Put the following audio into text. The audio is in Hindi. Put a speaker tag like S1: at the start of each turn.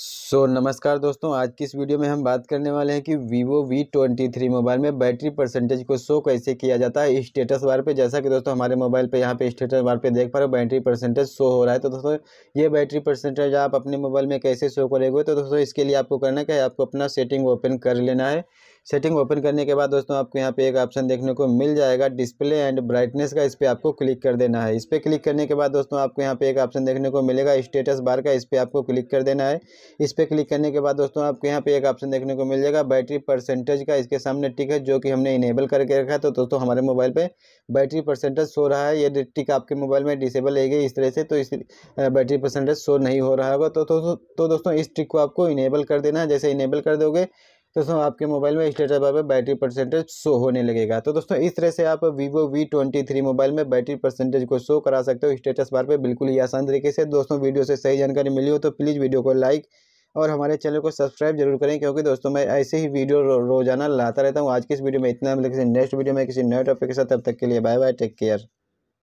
S1: सो so, नमस्कार दोस्तों आज की इस वीडियो में हम बात करने वाले हैं कि Vivo V twenty three mobile में बैटरी परसेंटेज को शो कैसे किया जाता है स्टेटस बार पे जैसा कि दोस्तों हमारे मोबाइल पे यहाँ पे स्टेटस बार पे देख पा रहे हो बैटरी परसेंटेज शो हो रहा है तो दोस्तों ये बैटरी परसेंटेज आप अपने मोबाइल में कैसे शो करेंगे तो दोस्तों इसके लिए आपको करना क्या है आपको अपना सेटिंग ओपन कर लेना है सेटिंग ओपन करने के बाद दोस्तों आपको यहाँ पे एक ऑप्शन देखने को मिल जाएगा डिस्प्ले एंड ब्राइटनेस का इस पर आपको क्लिक कर देना है इस पर क्लिक करने के बाद दोस्तों आपको यहाँ पे एक ऑप्शन देखने को मिलेगा स्टेटस बार का इस पर आपको क्लिक कर देना है इस पर क्लिक करने के बाद दोस्तों आपको यहाँ पे एक ऑप्शन देखने को मिल जाएगा बैटरी परसेंटेज का इसके सामने टिक है जो कि हमने इनेबल करके रखा है तो दोस्तों हमारे मोबाइल पर बैटरी परसेंटेज शो रहा है ये टिक आपके मोबाइल में डिसेबल रहेगी इस तरह से तो इस बैटरी परसेंटेज शो नहीं हो रहा होगा तो, तो दोस्तों इस टिक को आपको इनेबल कर देना है जैसे इनेबल कर दोगे दोस्तों आपके मोबाइल में स्टेटस बार पर बैटरी परसेंटेज शो होने लगेगा तो दोस्तों इस तरह से आप Vivo V twenty three mobile में बैटरी परसेंटेज को शो करा सकते हो स्टेटस बार पर बिल्कुल ही आसान तरीके से दोस्तों वीडियो से सही जानकारी मिली हो तो प्लीज़ वीडियो को लाइक और हमारे चैनल को सब्सक्राइब जरूर करें क्योंकि दोस्तों मैं ऐसे ही वीडियो रोजाना लाता रहता हूँ आज की इस वीडियो में इतना किसी नेक्स्ट वीडियो में किसी नए टॉपिक के साथ तब तक के लिए बाय बाय टेक केयर